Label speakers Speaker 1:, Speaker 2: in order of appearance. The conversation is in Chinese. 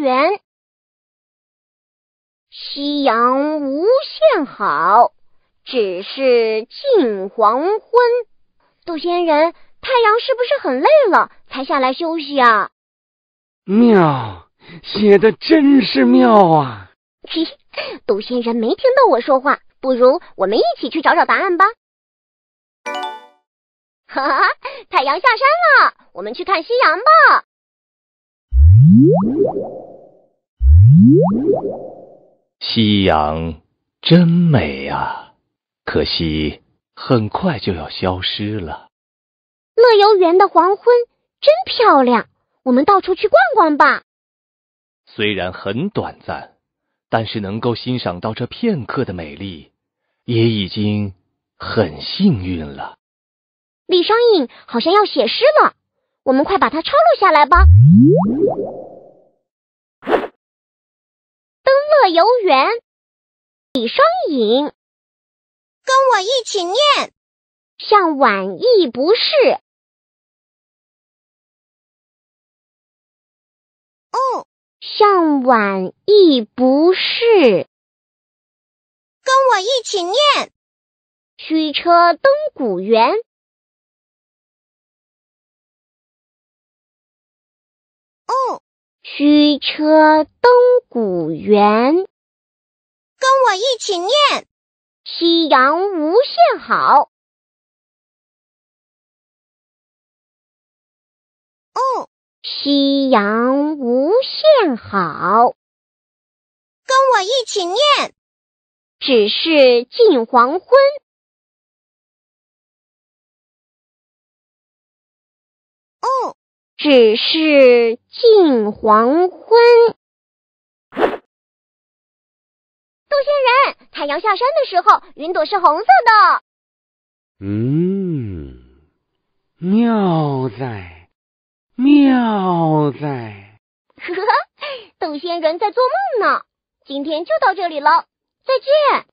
Speaker 1: 圆，夕阳无限好，
Speaker 2: 只是近黄昏。杜仙人，太阳是不是很累了，才下来休息啊？
Speaker 1: 妙，写的真是妙啊！
Speaker 2: 杜仙人没听到我说话，不如我们一起去找找答案吧。哈哈，太阳下山了，我们去看夕阳吧。
Speaker 1: 夕阳真美啊，可惜很快就要消失了。乐
Speaker 2: 游园的黄昏真漂亮，我们到处去逛逛吧。虽然很短暂，但是能够欣赏到这片刻的美丽，也已经很幸运了。李商隐好像要
Speaker 1: 写诗了。我们快把它抄录下来吧。《登乐游原》李商隐，跟我一起念。向晚意不适，哦，向晚意不适，跟我一起念。驱车登古原。驱车登古原，跟我一起念。夕阳无限好。哦，夕阳无限好。跟我一起念。只是近黄昏。只是近黄昏。杜仙人，太阳下山的时候，云朵是红色的。嗯，妙哉，妙哉！
Speaker 2: 呵呵，杜
Speaker 1: 仙人在做梦呢。今天就到这里了，再见。